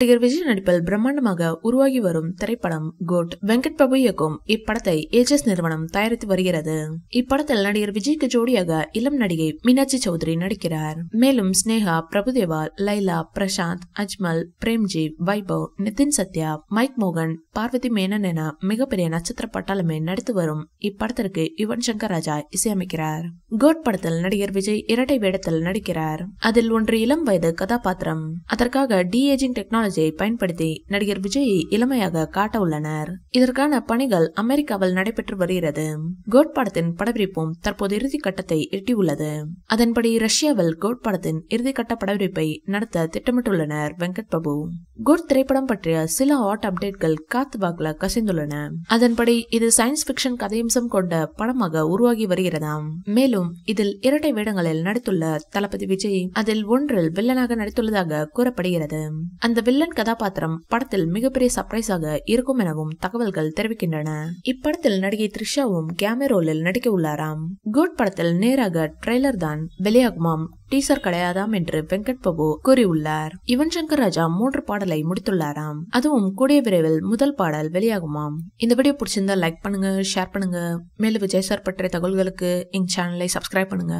நடிகர் விஜய் நடிப்பில் பிரம்மாண்டமாக உருவாகி வரும் திரைப்படம் கோட் வெங்கட் பிரபு இயக்கும் இப்படத்தை ஏஜஸ் நிறுவனம் தயாரித்து வருகிறது இப்படத்தில் நடிகர் விஜய்க்கு ஜோடியாக இளம் நடிகை மீனாட்சி சௌத்ரி நடிக்கிறார் மேலும் ஸ்னேகா பிரபுதேவா லைலா பிரசாந்த் அஜ்மல் பிரேம்ஜி வைபவ் நிதின் சத்யா மைக் மோகன் பார்வதி மேனன் என மிகப்பெரிய நட்சத்திர பட்டாலுமே நடித்து வரும் இப்படத்திற்கு யுவன் சங்கர் ராஜா இசையமைக்கிறார் கோட் படத்தில் நடிகர் விஜய் இரட்டை வேடத்தில் நடிக்கிறார் அதில் ஒன்று இளம் வயது கதாபாத்திரம் அதற்காக டி ஏஜிங் டெக்னாலஜி டெக்னாலஜியை பயன்படுத்தி நடிகர் விஜயை இளமையாக காட்ட உள்ளனர் இதற்கான பணிகள் அமெரிக்காவில் நடைபெற்று வருகிறது கோட் படத்தின் படப்பிடிப்பும் தற்போது இறுதி கட்டத்தை எட்டியுள்ளது அதன்படி ரஷ்யாவில் கோட் படத்தின் இறுதிக்கட்ட படப்பிடிப்பை நடத்த திட்டமிட்டுள்ளனர் வெங்கட் பிரபு கோட் திரைப்படம் பற்றிய சில ஹாட் அப்டேட்கள் காத்து வாக்குல கசிந்துள்ளன அதன்படி இது சயின்ஸ் பிக்ஷன் கதையம்சம் கொண்ட படமாக உருவாகி வருகிறதாம் மேலும் இதில் இரட்டை வேடங்களில் நடித்துள்ள தளபதி விஜய் அதில் ஒன்றில் வில்லனாக நடித்துள்ளதாக கூறப்படுகிறது அந்த வில்லன் வில்லன் கதாபாத்திரம் படத்தில் மிகப்பெரிய சர்ப்ரைஸாக இருக்கும் எனவும் தகவல்கள் தெரிவிக்கின்றன இப்படத்தில் நடிகை த்ரிஷாவும் கேமரோலில் நடிக்க உள்ளாராம் குட் படத்தில் நேராக ட்ரெய்லர் தான் வெளியாகுமாம் டீசர் கிடையாதாம் என்று வெங்கட் பிரபு கூறியுள்ளார் யுவன் சங்கர் ராஜா மூன்று பாடலை முடித்துள்ளாராம் அதுவும் கூடிய விரைவில் முதல் பாடல் வெளியாகுமாம் இந்த வீடியோ பிடிச்சிருந்தா லைக் பண்ணுங்க ஷேர் பண்ணுங்க மேலும் விஜய் சார் பற்றிய தகவல்களுக்கு எங்க சேனலை சப்ஸ்கிரைப் பண்ணுங்க